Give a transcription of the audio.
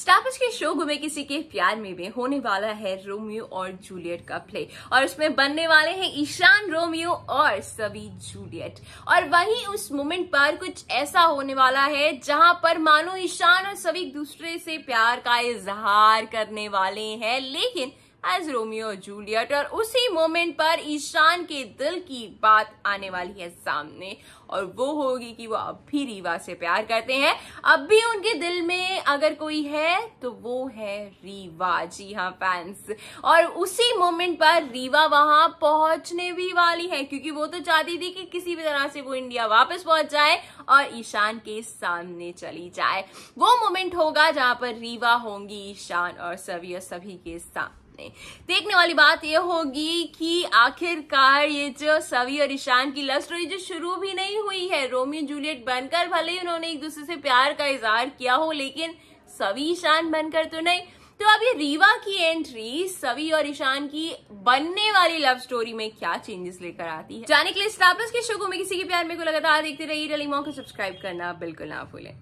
स्टापिश के शो गुमे किसी के प्यार में भी होने वाला है रोमियो और जूलियट का प्ले और उसमें बनने वाले हैं ईशान रोमियो और सभी जूलियट और वहीं उस मोमेंट पर कुछ ऐसा होने वाला है जहां पर मानो ईशान और सभी एक दूसरे से प्यार का इजहार करने वाले हैं लेकिन एज रोमियो और जूलियट और उसी मोमेंट पर ईशान के दिल की बात आने वाली है सामने और वो होगी कि वो अब भी रीवा से प्यार करते हैं अब भी उनके दिल में अगर कोई है तो वो है रीवा जी हाँ फैंस और उसी मोमेंट पर रीवा वहां पहुंचने भी वाली है क्योंकि वो तो चाहती थी कि किसी भी तरह से वो इंडिया वापस पहुंच जाए और ईशान के सामने चली जाए वो मोमेंट होगा जहां पर रीवा होंगी ईशान और और सभी के साथ हैं देखने वाली बात यह होगी कि आखिरकार ये जो सवी और ईशान की लव स्टोरी जो शुरू भी नहीं हुई है रोमियो जूलियट बनकर भले ही उन्होंने एक दूसरे से प्यार का इजहार किया हो लेकिन सवी ईशान बनकर तो नहीं तो अब ये रीवा की एंट्री सवी और ईशान की बनने वाली लव स्टोरी में क्या चेंजेस लेकर आती है जाने के लिए स्टापस के शो को में किसी के प्यार में को लगातार देखते रहिए रलीमो को सब्सक्राइब करना बिल्कुल ना भूलें